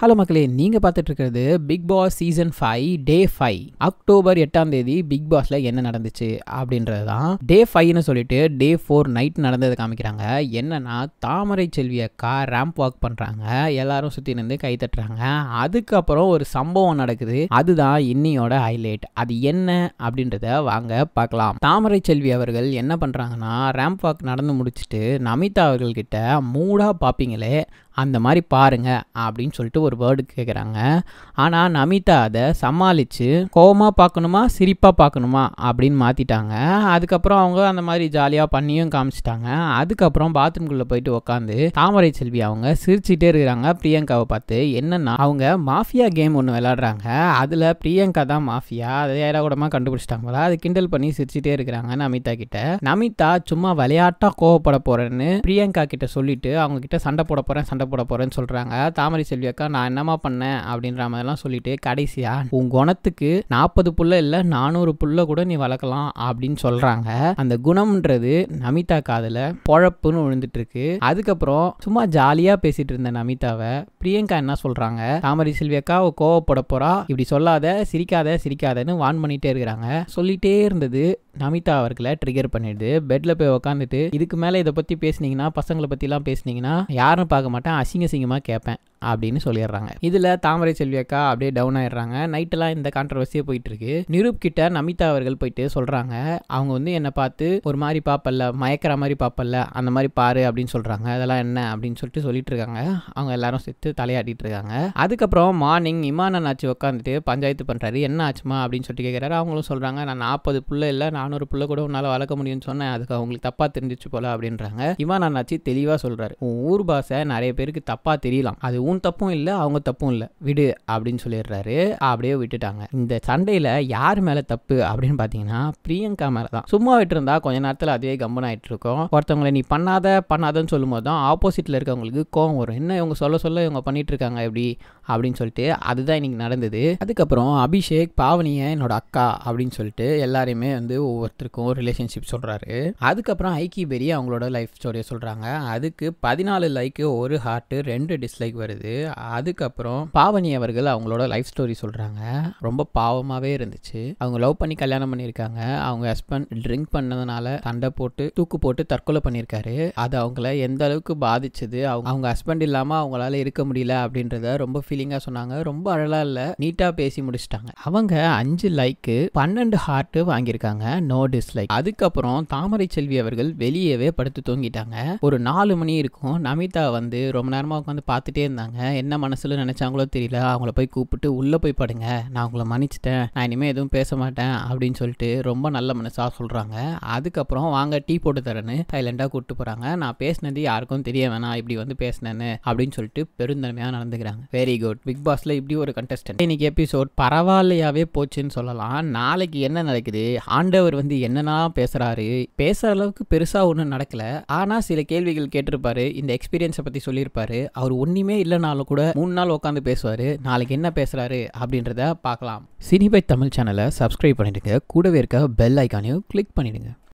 hello மக்களே நீங்கள் இருக்கிறது Bigg Boss season five day five October எட்டாம் தேதி பிக் பாஸில் என்ன நடந்துச்சு அப்படின்றது தான் டே ஃபைவ்னு சொல்லிட்டு டே ஃபோர் நைட் நடந்ததை காமிக்கிறாங்க என்னன்னா தாமரை செல்வி அக்கா ரேம்ப் வாக் பண்ணுறாங்க எல்லாரும் சுற்றி நின்று கை தட்டுறாங்க அதுக்கப்புறம் ஒரு சம்பவம் நடக்குது அதுதான் இன்னியோட ஹைலைட் அது என்ன அப்படின்றத வாங்க பார்க்கலாம் தாமரை செல்வி அவர்கள் என்ன பண்ணுறாங்கன்னா ரேம்ப் வாக் நடந்து முடிச்சுட்டு நமிதா அவர்கள்கிட்ட மூடாக பார்ப்பீங்களே அந்த மாதிரி பாருங்கள் அப்படின்னு சொல்லிட்டு ஒரு வேர்டு கேட்குறாங்க ஆனால் நமிதா அதை சமாளித்து கோபமாக பார்க்கணுமா சிரிப்பாக பார்க்கணுமா அப்படின்னு மாற்றிட்டாங்க அதுக்கப்புறம் அவங்க அந்த மாதிரி ஜாலியாக பண்ணியும் காமிச்சிட்டாங்க அதுக்கப்புறம் பாத்ரூம்குள்ளே போயிட்டு உட்காந்து தாமரை செல்வி அவங்க சிரிச்சிட்டே இருக்கிறாங்க பிரியங்காவை பார்த்து என்னென்னா அவங்க மாஃபியா கேம் ஒன்று விளாடுறாங்க அதில் பிரியங்கா தான் மாஃபியா அதை ஏடாகூடமாக கண்டுபிடிச்சிட்டாங்க போல அது கிண்டல் பண்ணி சிரிச்சிட்டே இருக்கிறாங்க நமிதா கிட்ட நமிதா சும்மா விளையாட்டாக கோவப்பட போகிறேன்னு பிரியங்கா கிட்ட சொல்லிட்டு அவங்க கிட்ட சண்டை போட போகிறேன் சண்டை போட போகிறேன்னு சொல்கிறாங்க தாமரை செல்வி அக்கா நான் என்னமா பண்ணேன் அப்படின்ற மாதிரிலாம் சொல்லிட்டு கடைசியாக உன் குணத்துக்கு நாற்பது புள்ள இல்லை நானூறு புள்ள கூட நீ வளர்க்கலாம் அப்படின்னு சொல்கிறாங்க அந்த குணம்ன்றது நமிதா காதில் பொழப்புன்னு விழுந்துட்டு இருக்கு அதுக்கப்புறம் சும்மா ஜாலியாக பேசிட்டு இருந்த நமிதாவை பிரியங்கா என்ன சொல்கிறாங்க தாமரை செல்வி அக்கா கோவப்பட போகிறா இப்படி சொல்லாத சிரிக்காத சிரிக்காதன்னு வான் பண்ணிகிட்டே இருக்கிறாங்க சொல்லிகிட்டே இருந்தது நமிதா அவர்களை ட்ரிகர் பண்ணிடுது பெட்டில் போய் உக்காந்துட்டு இதுக்கு மேலே இதை பற்றி பேசுனீங்கன்னா பசங்களை பற்றிலாம் பேசுனீங்கன்னா யாரும் பார்க்க மாட்டேன் அசிங்க சிங்கமாக கேட்பேன் அப்படின்னு சொல்லிடுறாங்க இதில் தாமரை செல்வி அக்கா அப்படியே டவுன் ஆயிடுறாங்க நைட்டெல்லாம் இந்த கான்ட்ரவர்சியே போயிட்டு இருக்கு நிரூப் கிட்ட நமிதா அவர்கள் போயிட்டு சொல்கிறாங்க அவங்க வந்து என்னை பார்த்து ஒரு மாதிரி பார்ப்பல்ல மயக்கிற மாதிரி பார்ப்பல்ல அந்த மாதிரி பாரு அப்படின்னு சொல்கிறாங்க அதெல்லாம் என்ன அப்படின்னு சொல்லிட்டு சொல்லிட்டு இருக்காங்க அவங்க எல்லாரும் சேர்த்து தலையாட்டிட்டு இருக்காங்க அதுக்கப்புறம் மார்னிங் இமான நாச்சு உட்காந்துட்டு பஞ்சாயத்து பண்ணுறாரு என்ன ஆச்சுமா அப்படின்னு சொல்லிட்டு கேட்குறாரு அவங்களும் சொல்கிறாங்க நான் நாற்பது புள்ள இல்லை நானூறு பிள்ளை கூட உன்னால் வளர்க்க முடியும்னு சொன்னேன் அதுக்கு அவங்களுக்கு தப்பாக தெரிஞ்சிச்சு போல அப்படின்றாங்க இமான நாச்சு தெளிவாக சொல்கிறாரு ஊர் பாஷை நிறைய பேருக்கு தப்பாக தெரியலாம் அது உன் தப்பும் இல்லை அவங்க தப்பும் இல்லை விடு அப்படின்னு சொல்லிடுறாரு அப்படியே விட்டுட்டாங்க இந்த சண்டையில் யார் மேலே தப்பு அப்படின்னு பார்த்தீங்கன்னா பிரியங்கா மேலே தான் சும்மா விட்டுருந்தா கொஞ்ச நேரத்தில் அதே கம்பன் ஆகிட்டு இருக்கோம் ஒருத்தவங்களை நீ பண்ணாத பண்ணாதன்னு சொல்லும்போது தான் ஆப்போசிட்டில் இருக்கவங்களுக்கு கோவம் வரும் என்ன இவங்க சொல்ல சொல்ல இவங்க பண்ணிட்டு இருக்காங்க எப்படி அப்படின்னு சொல்லிட்டு அதுதான் இன்னைக்கு நடந்தது அதுக்கப்புறம் அபிஷேக் பாவனிய என்னோட அக்கா அப்படின்னு சொல்லிட்டு எல்லாருமே வந்து ஒவ்வொருத்தருக்கும் ரிலேஷன்ஷிப் சொல்கிறாரு அதுக்கப்புறம் ஐக்கி பெரிய அவங்களோட லைஃப் ஸ்டோரியை சொல்கிறாங்க அதுக்கு பதினாலு லைக்கு ஒரு ஹார்ட்டு ரெண்டு டிஸ்லைக் வருது ஆகுது அதுக்கப்புறம் பாவனி அவர்கள் அவங்களோட லைஃப் ஸ்டோரி சொல்கிறாங்க ரொம்ப பாவமாகவே இருந்துச்சு அவங்க லவ் பண்ணி கல்யாணம் பண்ணியிருக்காங்க அவங்க ஹஸ்பண்ட் ட்ரிங்க் பண்ணதுனால சண்டை போட்டு தூக்கு போட்டு தற்கொலை பண்ணியிருக்காரு அது அவங்கள எந்த அளவுக்கு பாதிச்சது அவங்க அவங்க ஹஸ்பண்ட் இல்லாமல் அவங்களால இருக்க முடியல அப்படின்றத ரொம்ப ஃபீலிங்காக சொன்னாங்க ரொம்ப அழகாக இல்லை நீட்டாக பேசி முடிச்சிட்டாங்க அவங்க அஞ்சு லைக்கு பன்னெண்டு ஹார்ட்டு வாங்கியிருக்காங்க நோ டிஸ்லைக் அதுக்கப்புறம் தாமரை செல்வி அவர்கள் வெளியவே படுத்து தூங்கிட்டாங்க ஒரு நாலு மணி இருக்கும் நமிதா வந்து ரொம்ப நேரமாக உட்காந்து பார்த்துட்டே இருந்தாங்க இருந்தாங்க என்ன மனசில் நினச்சாங்களோ தெரியல அவங்கள போய் கூப்பிட்டு உள்ளே போய் படுங்க நான் அவங்கள மன்னிச்சிட்டேன் நான் இனிமேல் எதுவும் பேச மாட்டேன் அப்படின்னு சொல்லிட்டு ரொம்ப நல்ல மனசாக சொல்கிறாங்க அதுக்கப்புறம் வாங்க டீ போட்டு தரேன்னு சைலண்டாக கூப்பிட்டு போகிறாங்க நான் பேசினது யாருக்கும் தெரிய வேணாம் இப்படி வந்து பேசினேன்னு அப்படின்னு சொல்லிட்டு பெருந்தன்மையாக நடந்துக்கிறாங்க வெரி குட் பிக் பாஸில் இப்படி ஒரு கண்டஸ்டன்ட் இன்னைக்கு எபிசோட் பரவாயில்லையாவே போச்சுன்னு சொல்லலாம் நாளைக்கு என்ன நடக்குது ஆண்டவர் வந்து என்னன்னா பேசுகிறாரு பேசுகிற அளவுக்கு பெருசாக ஒன்றும் நடக்கல ஆனால் சில கேள்விகள் கேட்டிருப்பாரு இந்த எக்ஸ்பீரியன்ஸை பற்றி சொல்லியிருப்பாரு அவர் ஒன்றுமே இல்லை இல்லைனாலும் கூட மூணு நாள் உட்காந்து பேசுவார் நாளைக்கு என்ன பேசுகிறாரு அப்படின்றத பார்க்கலாம் சினிபை தமிழ் சேனலை சப்ஸ்கிரைப் பண்ணிவிடுங்க கூடவே இருக்க பெல் ஐக்கானையும் கிளிக் பண்ணிடுங்க